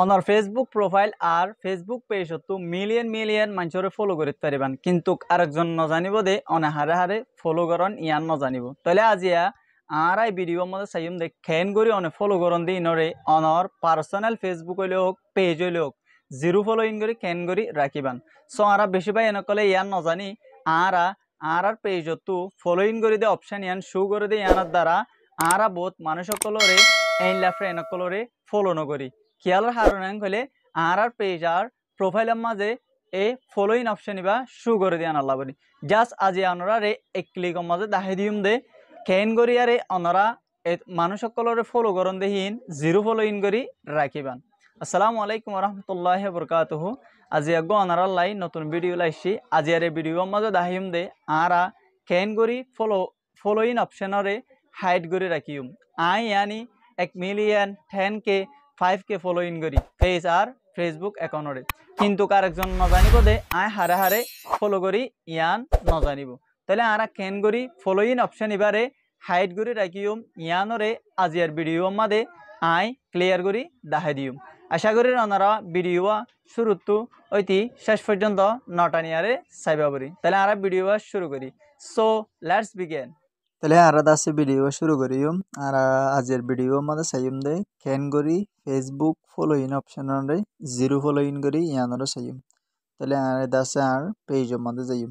on Facebook profile আর Facebook পেজতো million million মানুষের ফলো করতে পারিবান কিন্তু আরেকজন নজানিব দে অনে হারে হারে ফলো করন ইয়ান নজানিব তাহলে আজিয়া আর আই ভিডিও মধ্যে সাইম দে খেন করি অনে ফলো করন দি ইনরে অনার পার্সোনাল ফেসবুক হইলে হোক পেজ হইলে হোক জিরো ফলোইং কৰি কেন কৰি ৰাখিবান চ' আৰা বেছিভাগ এনেকলে ইয়াৰ নজানি আৰা আৰাৰ পেজতো ফলোইং কৰি দে অপশ্যন ইয়ান শ্ব' কৰি দে ইয়াৰ দ্বাৰা আর বহুত মানুহসকলৰে এইলা ফ্ৰেণ্ডসকলৰে ফ'ল' নকৰি খেয়ালের হারণায়ন হলে আর আর পেজ আর প্রোফাইলের মাঝে এ ফলোইং অপশন ইবা শু করে দিয়ে আনার বলি জাস্ট আজি আনারা রে এক ক্লিকের মাঝে দাহে দিম দে খেন করি আর অনারা মানুষ সকলরে ফলো করেন দেহীন জিরো ফলোইন করি রাখিবান আসসালামু আলাইকুম রহমতুল্লাহ বরকাত আজি আগ লাই নতুন ভিডিও লাইছি আজি আর ভিডিওর মাঝে দাহিম দে আর খেন করি ফলো ফলোইং অপশনরে হাইড করে রাখিম আই আনি এক million ten K five K following করি ফেস আর ফেসবুক একাউন্টে কিন্তু কারেকজন নজানিব দে আয় হারে হারে ফলো করি ইয়ান নজানিব তাহলে আর কেন করি ফলোইন অপশন এবারে হাইট করি রাখিও ইয়ানরে আজিয়ার ভিডিও মাদে আই ক্লিয়ার করি দাহাই দিও আশা করি ওনারা ভিডিও শুরুতু ওইটি শেষ পর্যন্ত নটানিয়ারে নিয়ারে সাইবা করি তাহলে আর ভিডিও শুরু করি সো লেটস বিগেন তাহলে আর আছে ভিডিও শুরু করি আর আজের ভিডিও মাদা সাইম দে ক্যান করি Facebook following option zero following করি ইয়ানোর সাইম তাহলে আর দাসে আর পেজ মাদে যাই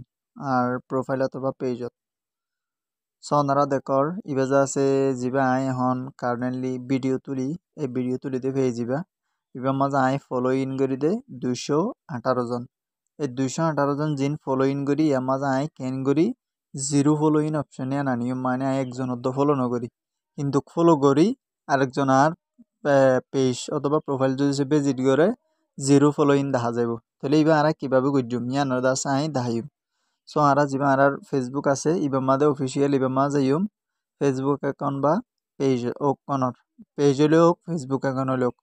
আর প্রোফাইল অথবা পেজত সনারা দেখর যা আছে যা আই এখন কারেন্টলি ভিডিও তুলি এই ভিডিও তুলি তুলিতে পেয়ে যা ইবার মাঝে আই ফলো ইন করি দে দুইশো আঠারো জন এই দুইশো আঠারো জন জিন ফলো ইন করি ইয়ার মাঝে আই ক্যান করি জিরো ফলোইং অপশনে আনা নিয়ম মানে একজন অর্ধ ফলো করি কিন্তু ফলো করি আরেকজন আর পেজ অথবা প্রোফাইল যদি সে ভিজিট করে জিরো ফলোইং দেখা যাব তাহলে এবার আর কীভাবে করজুম ইয়ানোর দাস আই দাহিম সো আরা যেভাবে আর ফেসবুক আছে ইবার মাদে অফিসিয়াল ইবার মা যাইম ফেসবুক অ্যাকাউন্ট বা পেজ ওক কনর পেজ হলে হোক ফেসবুক অ্যাকাউন্ট হলে হোক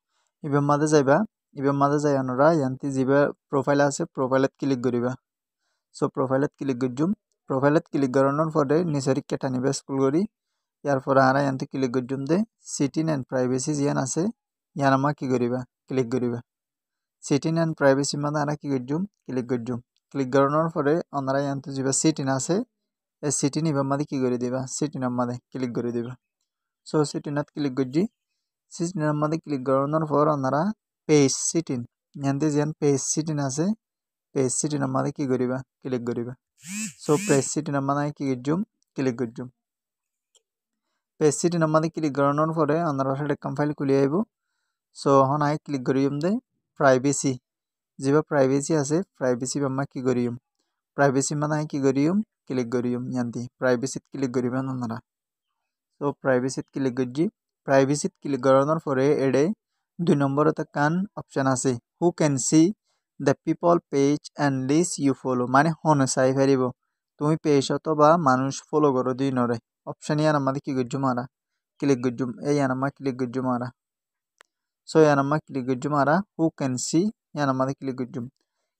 ইবার মাদে যাইবা ইবার মাদে যাই আনোরা ইয়ান্তি যেভাবে প্রোফাইল আছে প্রোফাইলত ক্লিক করিবা সো প্রোফাইলত ক্লিক করজুম প্ৰফাইলত ক্লিক কৰাৰ পৰে নিজৰ কেটা নিবা স্কুল কৰি ইয়াৰ পৰা আৰা ইয়ান ক্লিক কৰি দিম দে চিটিন এণ্ড প্ৰাইভেচি যিয়ান আছে ইয়ান আমাক কি কৰিবা ক্লিক কৰিবা চিটিন এণ্ড প্ৰাইভেচি মানে আৰা কি কৰি দিম ক্লিক কৰি দিম ক্লিক কৰাৰ পৰে অনাৰা ইয়ানটো যিবা চিটিন আছে এই চিটিন ইভা মানে কি কৰি দিবা চিটিনৰ মানে ক্লিক কৰি দিবা চ' চিটিনত ক্লিক কৰি দি চিটিনৰ মানে ক্লিক কৰাৰ পৰ অনাৰা পেজ চিটিন ইয়ান যিয়ান পেজ চিটিন আছে পেজ চিটিনৰ মানে কি কৰিবা ক্লিক কৰিবা So প্ৰেচিড নমনাই কি গুজুম কিলি গুজুম প্ৰেচিড নমনাই কিলি গৰণৰ পৰে আনৰ হাতে কম্পাইল কৰি আইব সো হন আই ক্লিক গৰিম দে প্ৰাইভেসি যিবা প্ৰাইভেসি আছে প্ৰাইভেসি বামা কি গৰিম প্ৰাইভেসি মানাই কি গৰিম কিলি গৰিম ইয়ান্তি প্ৰাইভেসিত কিলি গৰিম আনৰা সো প্ৰাইভেসিত কিলি গুজি প্ৰাইভেসিত কিলি গৰণৰ পৰে এডে দুই নম্বৰত কান অপচন আছে who can see the people page and lists you follow মানে হন চাই ফেরিব তুমি পেজত বা মানুষ ফলো করো দুই নরে অপশন ইয়ান আমাদের কি গুজ্জু মারা ক্লিক গুজ্জু এই ইয়ান আমার ক্লিক গুজ্জু মারা সো ইয়ান আমার ক্লিক গুজ্জু মারা হু ক্যান সি ইয়ান আমাদের ক্লিক গুজ্জুম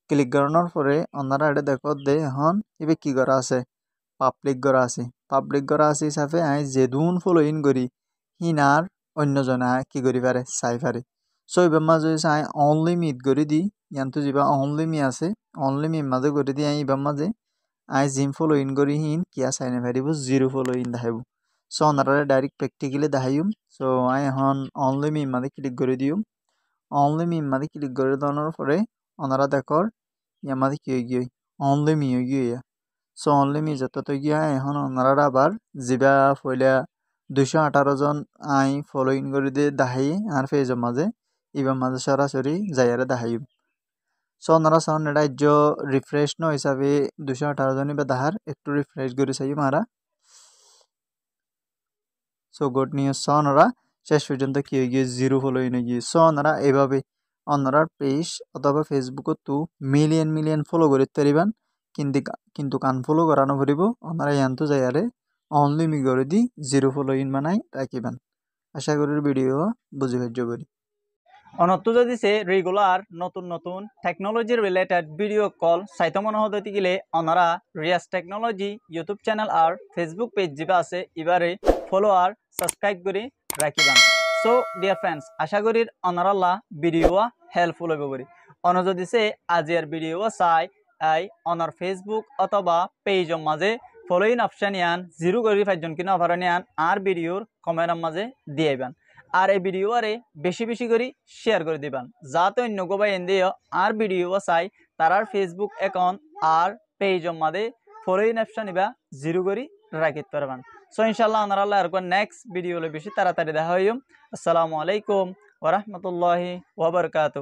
ক্লিক করানোর পরে অন্যরা এটা দেখো দে এখন এবে কি করা আছে পাবলিক করা আছে পাবলিক করা আছে হিসাবে আমি যেদুন ফলো ইন করি হিনার অন্যজনে কি করি পারে চাই পারে সো এবার মাঝে হয়েছে আই অনলি মিট করে দিই তো যা অনলি মি আছে অনলি মি মাঝে করে দিই আই এবার মাঝে আই জিম ফলো ইন করি হিন কিয়া সাইনে ভারিব জিরো ফলো ইন দেখাইব সো অনারা ডাইরেক্ট প্র্যাকটিক্যালি দেখাইম সো আই এখন অনলি মি মাঝে ক্লিক করে দিম অনলি মি মাঝে ক্লিক করে দেওয়ার পরে অনারা দেখর ইয়া মাঝে কি হয়ে গিয়ে অনলি মি হয়ে গিয়ে সো অনলি মি যত তো গিয়া এখন অনারা আবার জিবা ফইলা দুশো আঠারো জন আই ইন করে দিয়ে দাহাই আর ফেজের মাঝে ইবা মাঝে সরাসরি যাইয়ারে দাহাইম সনরা সন রাজ্য রিফ্রেশ ন হিসাবে দুশো আঠারো জনী বা দাহার একটু রিফ্রেশ করে চাই মারা সো গুড নিউজ সনরা শেষ পর্যন্ত কি হয়ে গিয়ে জিরো ফলো হয়ে গিয়ে সনরা এভাবে অন্যরা পেজ অথবা ফেসবুকত তু মিলিয়ন মিলিয়ন ফলো করে তারিবান কিন্তু কিন্তু কান ফলো করানো ভরিব অন্যরা যাই আরে অনলি মি করে দি জিরো ইন বানাই রাখিবেন আশা করি ভিডিও বুঝি ভাজ্য করি অনত্ব যদি সে রেগুলার নতুন নতুন টেকনোলজি রিলেটেড ভিডিও কল সাইতে মনে হতে গেলে অনারা রিয়াস টেকনোলজি ইউটিউব চ্যানেল আর ফেসবুক পেজ যেবা আছে এবারে ফলো আর সাবস্ক্রাইব করে রাখিবান সো ডিয়ার ফ্রেন্ডস আশা করি অনারাল্লা ভিডিও হেল্পফুল হবে করি অন যদি সে আজের ভিডিও চাই আই অনার ফেসবুক অথবা পেজের মাঝে ফলোইন অপশন ইয়ান জিরো করি ফাইজন কিনা অফারণ ইয়ান আর ভিডিওর কমেন্টের মাঝে দিয়েবান আর এই ভিডিওরে বেশি বেশি করে শেয়ার করে দিবেন যাতে অন্য গোবাই এন দিয়ে আর ভিডিও চাই তারার ফেসবুক অ্যাকাউন্ট আর পেজ মাদে ইন অ্যাপসটা নিবা জিরো করে রাখিতে পারবেন সো ইনশাল্লাহ আনার আল্লাহ আর নেক্সট ভিডিও বেশি তাড়াতাড়ি দেখা হইম আসসালামু আলাইকুম ওরহমতুল্লাহি ওবরকাত